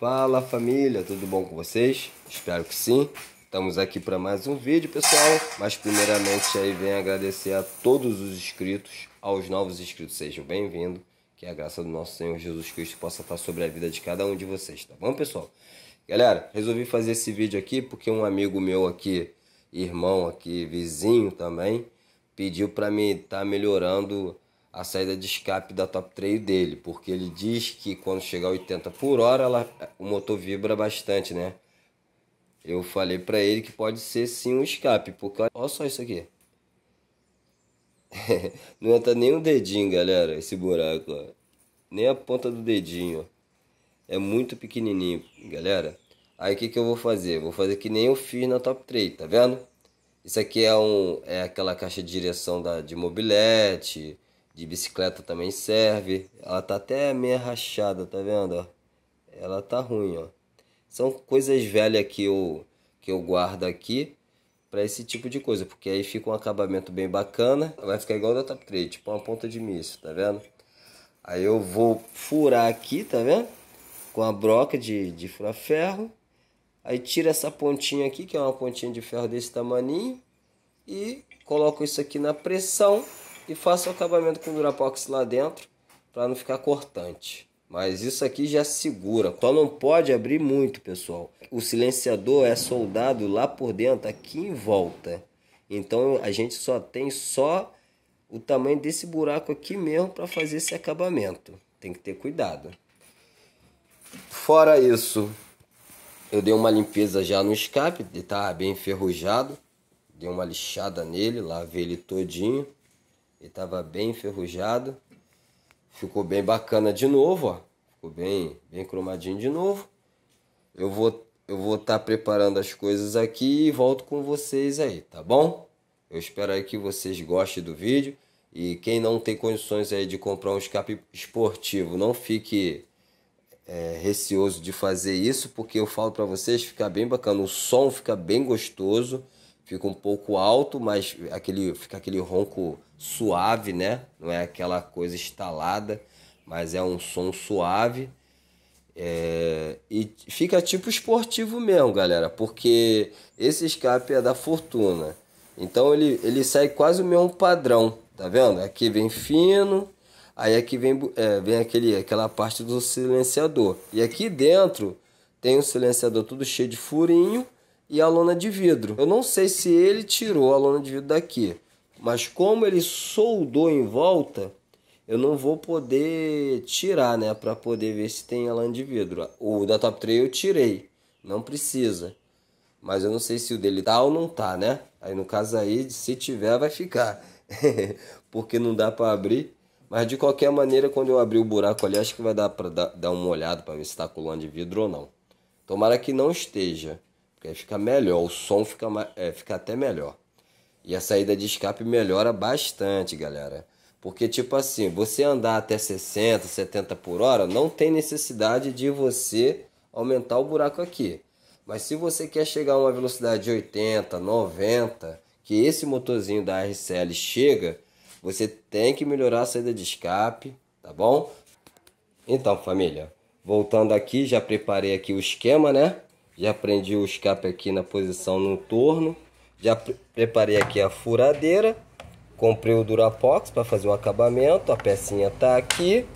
Fala família, tudo bom com vocês? Espero que sim. Estamos aqui para mais um vídeo, pessoal. Mas primeiramente aí venho agradecer a todos os inscritos, aos novos inscritos, sejam bem-vindos. Que a graça do nosso Senhor Jesus Cristo possa estar sobre a vida de cada um de vocês, tá bom, pessoal? Galera, resolvi fazer esse vídeo aqui porque um amigo meu aqui, irmão aqui, vizinho também, pediu para me estar tá melhorando a saída de escape da top trail dele, porque ele diz que quando chegar a 80 por hora, ela, o motor vibra bastante, né? Eu falei para ele que pode ser sim um escape, porque olha só isso aqui. Não entra nem um dedinho, galera, esse buraco, ó. nem a ponta do dedinho. É muito pequenininho, galera. Aí o que, que eu vou fazer? Vou fazer que nem eu fiz na Top 3, tá vendo? Isso aqui é, um, é aquela caixa de direção da, de mobilete, de bicicleta também serve. Ela tá até meio rachada, tá vendo? Ela tá ruim, ó. São coisas velhas que eu, que eu guardo aqui para esse tipo de coisa, porque aí fica um acabamento bem bacana. Vai ficar igual da Top 3, tipo uma ponta de míssil, tá vendo? Aí eu vou furar aqui, tá vendo? Com a broca de, de furar ferro. Aí tira essa pontinha aqui, que é uma pontinha de ferro desse tamaninho. E coloco isso aqui na pressão e faço o acabamento com Durapox lá dentro para não ficar cortante. Mas isso aqui já segura, só não pode abrir muito, pessoal. O silenciador é soldado lá por dentro, aqui em volta. Então a gente só tem só o tamanho desse buraco aqui mesmo para fazer esse acabamento. Tem que ter cuidado. Fora isso, eu dei uma limpeza já no escape, ele estava tá bem enferrujado. Dei uma lixada nele, lavei ele todinho. Ele estava bem enferrujado. Ficou bem bacana de novo, ó. Ficou bem, bem cromadinho de novo. Eu vou eu vou estar tá preparando as coisas aqui e volto com vocês aí, tá bom? Eu espero aí que vocês gostem do vídeo. E quem não tem condições aí de comprar um escape esportivo, não fique é, receoso de fazer isso, porque eu falo para vocês, fica bem bacana. O som fica bem gostoso, fica um pouco alto, mas aquele, fica aquele ronco suave, né? Não é aquela coisa estalada, mas é um som suave. É... e fica tipo esportivo mesmo, galera, porque esse escape é da Fortuna. Então ele, ele sai quase o mesmo padrão, tá vendo? Aqui vem fino, aí aqui vem, é, vem aquele, aquela parte do silenciador. E aqui dentro tem o um silenciador tudo cheio de furinho e a lona de vidro. Eu não sei se ele tirou a lona de vidro daqui. Mas como ele soldou em volta, eu não vou poder tirar, né? Para poder ver se tem a lã de vidro. O da Top 3 eu tirei, não precisa. Mas eu não sei se o dele tá ou não tá, né? Aí no caso aí, se tiver, vai ficar. Porque não dá para abrir. Mas de qualquer maneira, quando eu abrir o buraco ali, acho que vai dar para dar, dar, uma olhada para ver se tá com lã de vidro ou não. Tomara que não esteja. Porque aí fica melhor, o som fica, é, fica até melhor. E a saída de escape melhora bastante, galera. Porque, tipo assim, você andar até 60, 70 por hora, não tem necessidade de você aumentar o buraco aqui. Mas se você quer chegar a uma velocidade de 80, 90, que esse motorzinho da RCL chega, você tem que melhorar a saída de escape, tá bom? Então, família, voltando aqui, já preparei aqui o esquema, né? Já prendi o escape aqui na posição no torno. Já pre preparei aqui a furadeira. Comprei o Durapox para fazer o acabamento. A pecinha está aqui.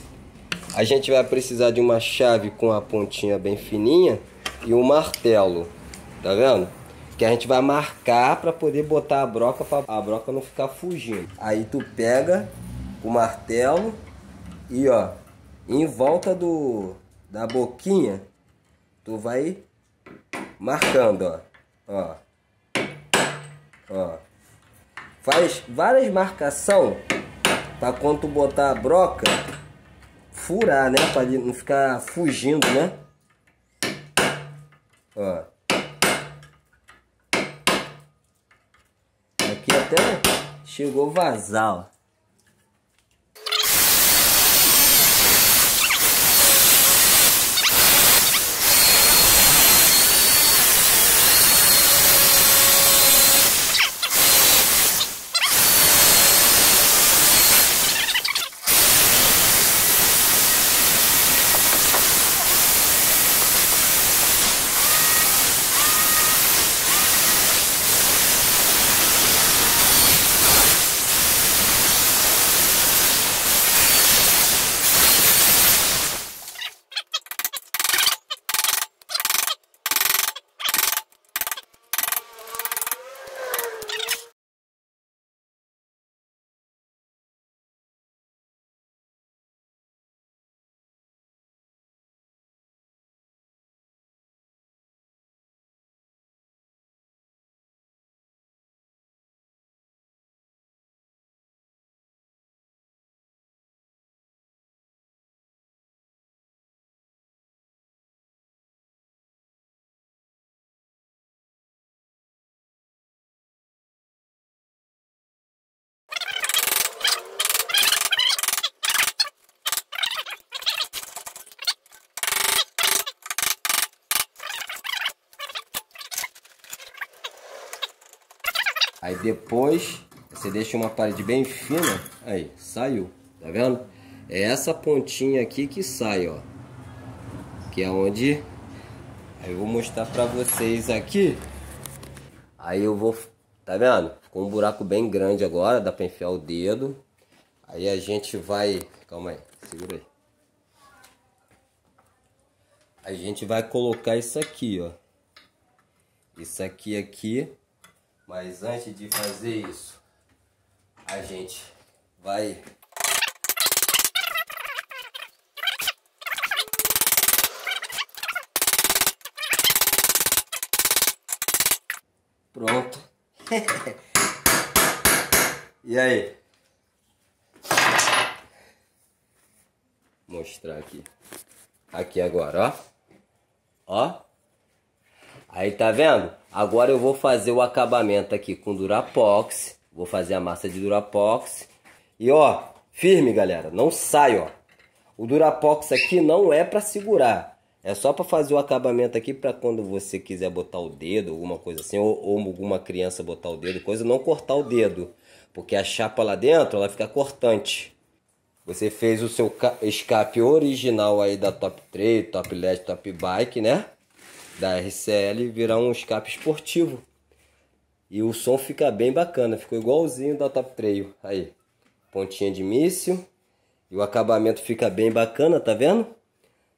A gente vai precisar de uma chave com a pontinha bem fininha e um martelo. Tá vendo? Que a gente vai marcar para poder botar a broca para a broca não ficar fugindo. Aí tu pega o martelo e ó, em volta do da boquinha, tu vai marcando, ó. Ó. Ó. Faz várias marcação para quando botar a broca furar, né? Para não ficar fugindo, né? Ó. Aqui até chegou vazar, ó. Aí depois você deixa uma parede bem fina. Aí, saiu. Tá vendo? É essa pontinha aqui que sai, ó. Que é onde... Aí eu vou mostrar pra vocês aqui. Aí eu vou... Tá vendo? Ficou um buraco bem grande agora. Dá pra enfiar o dedo. Aí a gente vai... Calma aí. Segura aí. A gente vai colocar isso aqui, ó. Isso aqui, aqui. Mas antes de fazer isso, a gente vai Pronto. e aí? Mostrar aqui. Aqui agora, ó. Ó. Aí tá vendo? Agora eu vou fazer o acabamento aqui com Durapox. Vou fazer a massa de Durapox. E ó, firme galera, não sai ó. O Durapox aqui não é para segurar. É só para fazer o acabamento aqui para quando você quiser botar o dedo, alguma coisa assim, ou, ou alguma criança botar o dedo, coisa, não cortar o dedo. Porque a chapa lá dentro, ela fica cortante. Você fez o seu escape original aí da Top 3, Top LED, Top Bike, né? da RCL virar um escape esportivo. E o som fica bem bacana, ficou igualzinho da Top Trail. Aí, pontinha de míssil. E o acabamento fica bem bacana, tá vendo?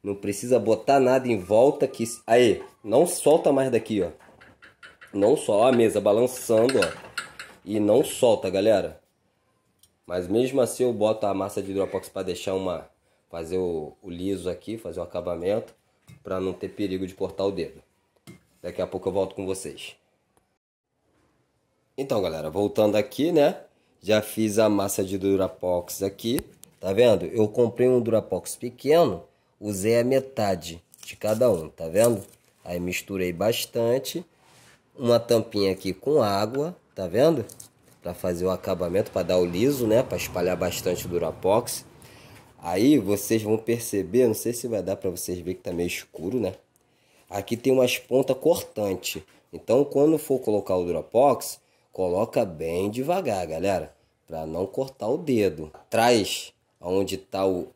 Não precisa botar nada em volta que aí, não solta mais daqui, ó. Não só a mesa balançando, ó. E não solta, galera. Mas mesmo assim eu boto a massa de Dropbox para deixar uma fazer o, o liso aqui, fazer o acabamento para não ter perigo de cortar o dedo. Daqui a pouco eu volto com vocês. Então, galera, voltando aqui, né? Já fiz a massa de Durapox aqui, tá vendo? Eu comprei um Durapox pequeno, usei a metade de cada um, tá vendo? Aí misturei bastante, uma tampinha aqui com água, tá vendo? Para fazer o acabamento, para dar o liso, né? Para espalhar bastante Durapox. Aí vocês vão perceber, não sei se vai dar para vocês ver que tá meio escuro, né? Aqui tem umas pontas cortantes. Então quando for colocar o Dropbox, coloca bem devagar, galera. Para não cortar o dedo. Atrás, onde tá o...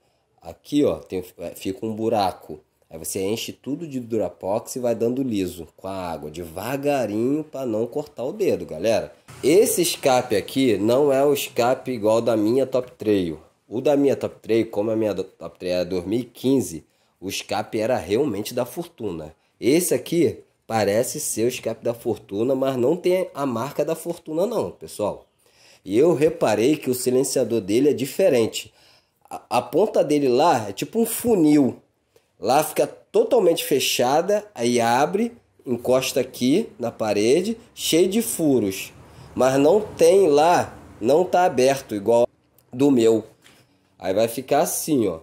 Aqui, ó, tem, é, fica um buraco. Aí você enche tudo de Durapox e vai dando liso com a água, devagarinho para não cortar o dedo, galera. Esse escape aqui não é o escape igual da minha Top Trail. O da minha top 3, como a minha top 3 era 2015, o escape era realmente da fortuna. Esse aqui parece ser o escape da fortuna, mas não tem a marca da fortuna não, pessoal. E eu reparei que o silenciador dele é diferente. A, a ponta dele lá é tipo um funil. Lá fica totalmente fechada, aí abre, encosta aqui na parede, cheio de furos. Mas não tem lá, não tá aberto igual do meu. Aí vai ficar assim, ó.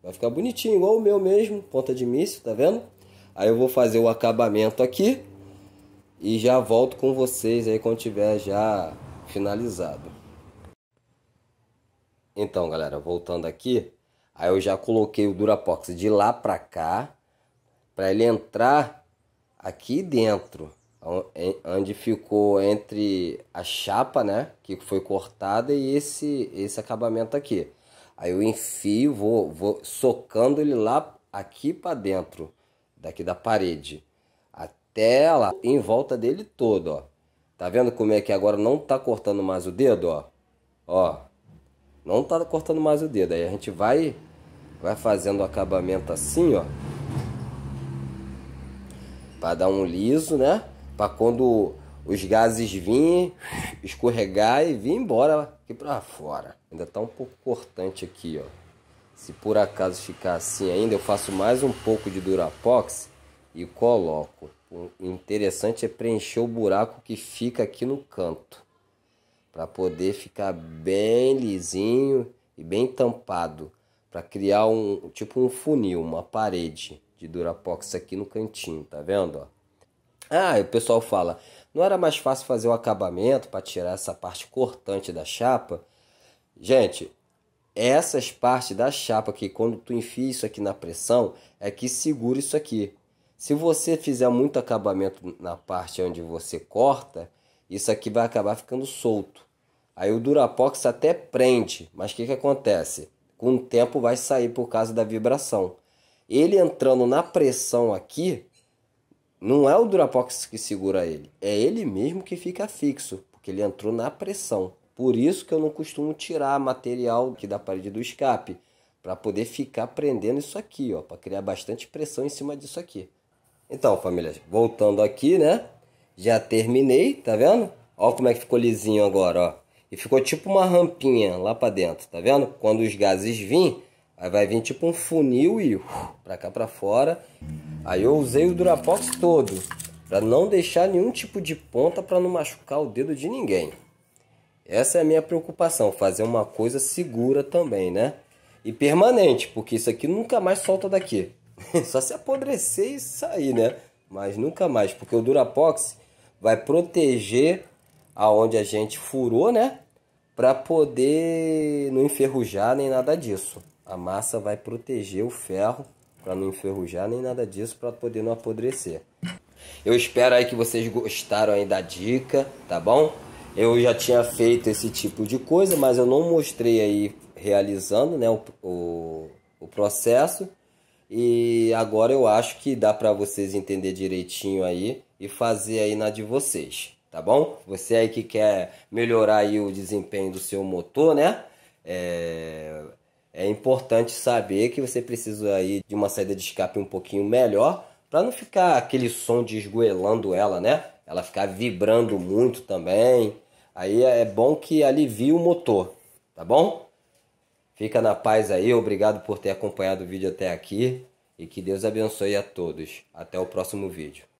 Vai ficar bonitinho, igual o meu mesmo, ponta de míssil, tá vendo? Aí eu vou fazer o acabamento aqui e já volto com vocês aí quando tiver já finalizado. Então, galera, voltando aqui, aí eu já coloquei o Durapox de lá pra cá, para ele entrar aqui dentro, onde ficou entre a chapa, né, que foi cortada e esse esse acabamento aqui. Aí eu enfio, vou, vou socando ele lá aqui para dentro, daqui da parede, até lá, em volta dele todo, ó. Tá vendo como é que agora não tá cortando mais o dedo, ó? Ó. Não tá cortando mais o dedo. Aí a gente vai vai fazendo o acabamento assim, ó. Para dar um liso, né? Para quando os gases vinham escorregar e vir embora aqui para fora. Ainda tá um pouco cortante aqui, ó. Se por acaso ficar assim ainda, eu faço mais um pouco de Durapox e coloco. O interessante é preencher o buraco que fica aqui no canto. Para poder ficar bem lisinho e bem tampado. Para criar um tipo um funil, uma parede de Durapox aqui no cantinho, tá vendo? Ó? Ah, o pessoal fala, não era mais fácil fazer o acabamento para tirar essa parte cortante da chapa? Gente, essas partes da chapa que quando tu enfia isso aqui na pressão é que segura isso aqui. Se você fizer muito acabamento na parte onde você corta, isso aqui vai acabar ficando solto. Aí o Durapox até prende, mas o que, que acontece? Com o tempo vai sair por causa da vibração. Ele entrando na pressão aqui, não é o Durapox que segura ele, é ele mesmo que fica fixo, porque ele entrou na pressão. Por isso que eu não costumo tirar material aqui da parede do escape, para poder ficar prendendo isso aqui, ó, para criar bastante pressão em cima disso aqui. Então, família, voltando aqui, né? Já terminei, tá vendo? Ó como é que ficou lisinho agora, ó. E ficou tipo uma rampinha lá para dentro, tá vendo? Quando os gases vêm, Aí vai vir tipo um funil e uh, para cá para fora. Aí eu usei o Durapox todo, para não deixar nenhum tipo de ponta para não machucar o dedo de ninguém. Essa é a minha preocupação, fazer uma coisa segura também, né? E permanente, porque isso aqui nunca mais solta daqui. Só se apodrecer e sair, né? Mas nunca mais, porque o Durapox vai proteger aonde a gente furou, né? Para poder não enferrujar nem nada disso a massa vai proteger o ferro para não enferrujar nem nada disso para poder não apodrecer. Eu espero aí que vocês gostaram aí da dica, tá bom? Eu já tinha feito esse tipo de coisa, mas eu não mostrei aí realizando né, o, o, o processo. E agora eu acho que dá para vocês entender direitinho aí e fazer aí na de vocês, tá bom? Você aí que quer melhorar aí o desempenho do seu motor, né? É, é importante saber que você precisa aí de uma saída de escape um pouquinho melhor para não ficar aquele som desgoelando ela, né? Ela ficar vibrando muito também. Aí é, é bom que alivie o motor, tá bom? Fica na paz aí, obrigado por ter acompanhado o vídeo até aqui e que Deus abençoe a todos. Até o próximo vídeo.